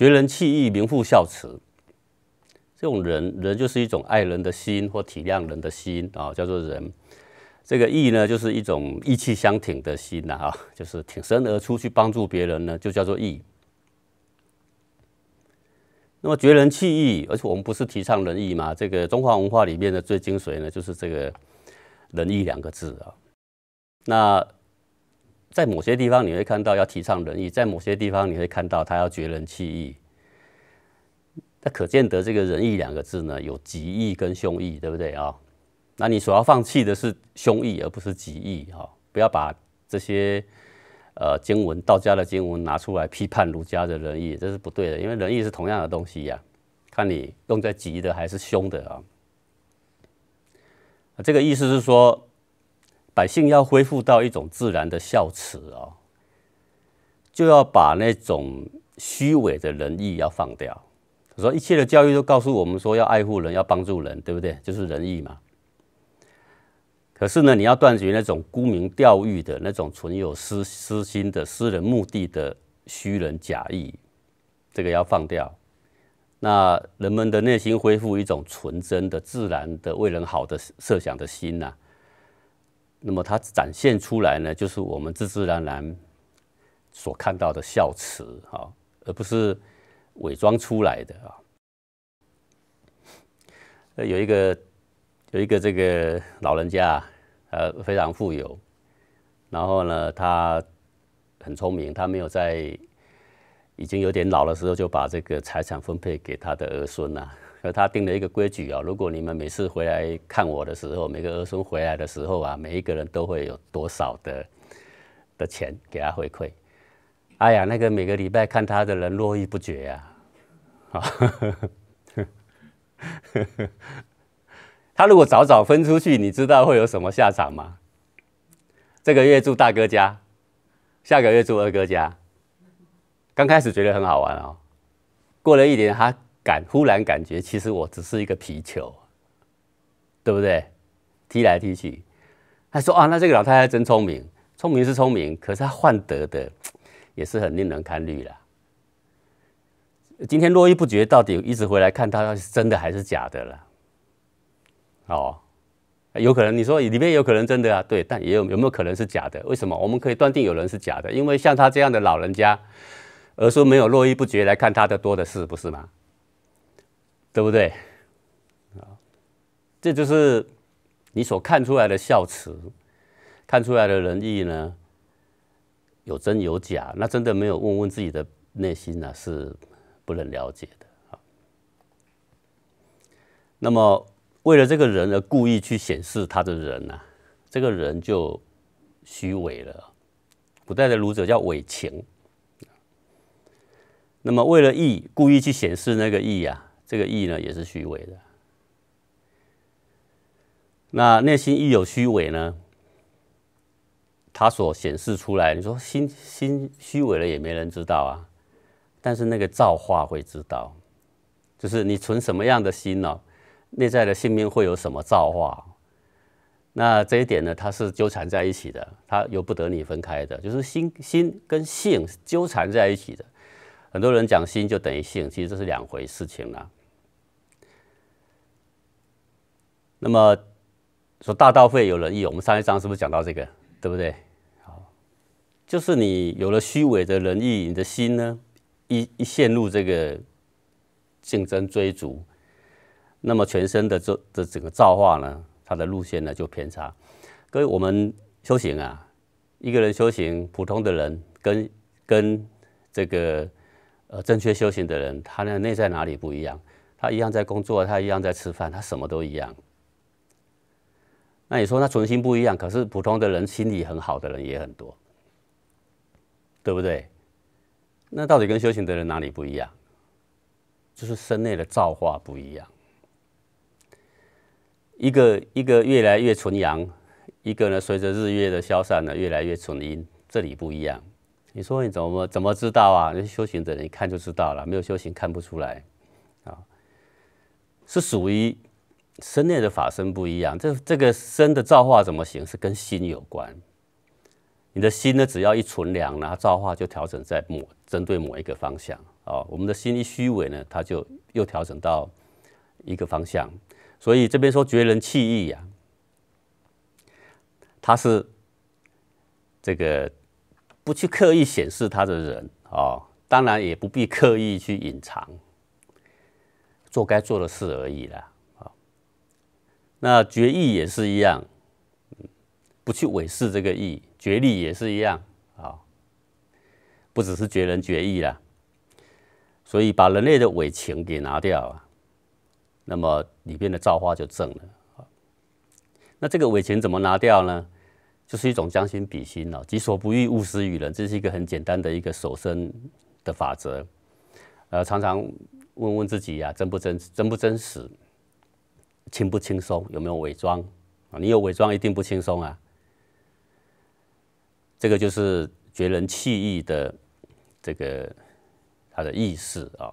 绝人弃义，名副孝慈。这种人，人就是一种爱人的心或体谅人的心啊，叫做仁。这个义呢，就是一种义气相挺的心啊，就是挺身而出去帮助别人呢，就叫做义。那么绝人弃义，而且我们不是提倡仁义嘛？这个中华文化里面的最精髓呢，就是这个仁义两个字啊。那在某些地方你会看到要提倡仁义，在某些地方你会看到他要绝人弃义。那可见得这个仁义两个字呢，有吉义跟凶义，对不对啊？那你所要放弃的是凶义，而不是吉义哦。不要把这些呃经文、道家的经文拿出来批判儒家的仁义，这是不对的，因为仁义是同样的东西呀，看你用在吉的还是凶的啊。这个意思是说。百姓要恢复到一种自然的孝慈哦，就要把那种虚伪的仁义要放掉。我说一切的教育都告诉我们说要爱护人，要帮助人，对不对？就是仁义嘛。可是呢，你要断绝那种沽名钓誉的那种存有私私心的私人目的的虚人假意，这个要放掉。那人们的内心恢复一种纯真的、自然的、为人好的设想的心呐。那么它展现出来呢，就是我们自自然然所看到的孝慈啊，而不是伪装出来的啊。呃，有一个有一个这个老人家，呃，非常富有，然后呢，他很聪明，他没有在已经有点老的时候就把这个财产分配给他的儿孙啊。和他定了一个规矩啊，如果你们每次回来看我的时候，每个儿孙回来的时候啊，每一个人都会有多少的的钱给他回馈。哎呀，那个每个礼拜看他的人络绎不绝啊。他如果早早分出去，你知道会有什么下场吗？这个月住大哥家，下个月住二哥家。刚开始觉得很好玩哦，过了一年他。感忽然感觉，其实我只是一个皮球，对不对？踢来踢去。他说：“啊，那这个老太太真聪明，聪明是聪明，可是她换得的也是很令人堪虑了。”今天络绎不绝，到底一直回来看他，他是真的还是假的了？哦，有可能你说里面有可能真的啊，对，但也有有没有可能是假的？为什么？我们可以断定有人是假的，因为像他这样的老人家，而说没有络绎不绝来看他的多的是，不是吗？对不对？啊，这就是你所看出来的孝慈，看出来的仁义呢，有真有假。那真的没有问问自己的内心呢，是不能了解的啊。那么，为了这个人而故意去显示他的人呢，这个人就虚伪了。古代的儒者叫伪情。那么，为了义故意去显示那个义啊，这个意呢也是虚伪的。那内心一有虚伪呢，它所显示出来，你说心心虚伪了也没人知道啊。但是那个造化会知道，就是你存什么样的心呢，内在的性命会有什么造化。那这一点呢，它是纠缠在一起的，它由不得你分开的，就是心心跟性纠缠在一起的。很多人讲心就等于性，其实这是两回事情了。那么说大道会有仁义，我们上一章是不是讲到这个？对不对？好，就是你有了虚伪的仁义，你的心呢一一陷入这个竞争追逐，那么全身的这的整个造化呢，它的路线呢就偏差。各位，我们修行啊，一个人修行，普通的人跟跟这个呃正确修行的人，他的内在哪里不一样？他一样在工作，他一样在吃饭，他什么都一样。那你说他存心不一样，可是普通的人心里很好的人也很多，对不对？那到底跟修行的人哪里不一样？就是身内的造化不一样。一个一个越来越纯阳，一个呢随着日月的消散呢越来越纯阴，这里不一样。你说你怎么怎么知道啊？那修行的人一看就知道了，没有修行看不出来啊。是属于。身内的法身不一样，这这个身的造化怎么行？是跟心有关。你的心呢，只要一存良呢，造化就调整在某针对某一个方向哦，我们的心一虚伪呢，它就又调整到一个方向。所以这边说绝人弃义呀，他是这个不去刻意显示他的人哦，当然也不必刻意去隐藏，做该做的事而已啦。那绝意也是一样，不去伪视这个意，绝力也是一样，啊，不只是绝人绝意啦。所以把人类的伪情给拿掉啊，那么里边的造化就正了。那这个伪情怎么拿掉呢？就是一种将心比心了，己所不欲，勿施于人，这是一个很简单的一个守身的法则。呃，常常问问自己呀，真不真，真不真实？轻不轻松？有没有伪装？啊，你有伪装一定不轻松啊。这个就是绝人弃义的这个他的意识啊。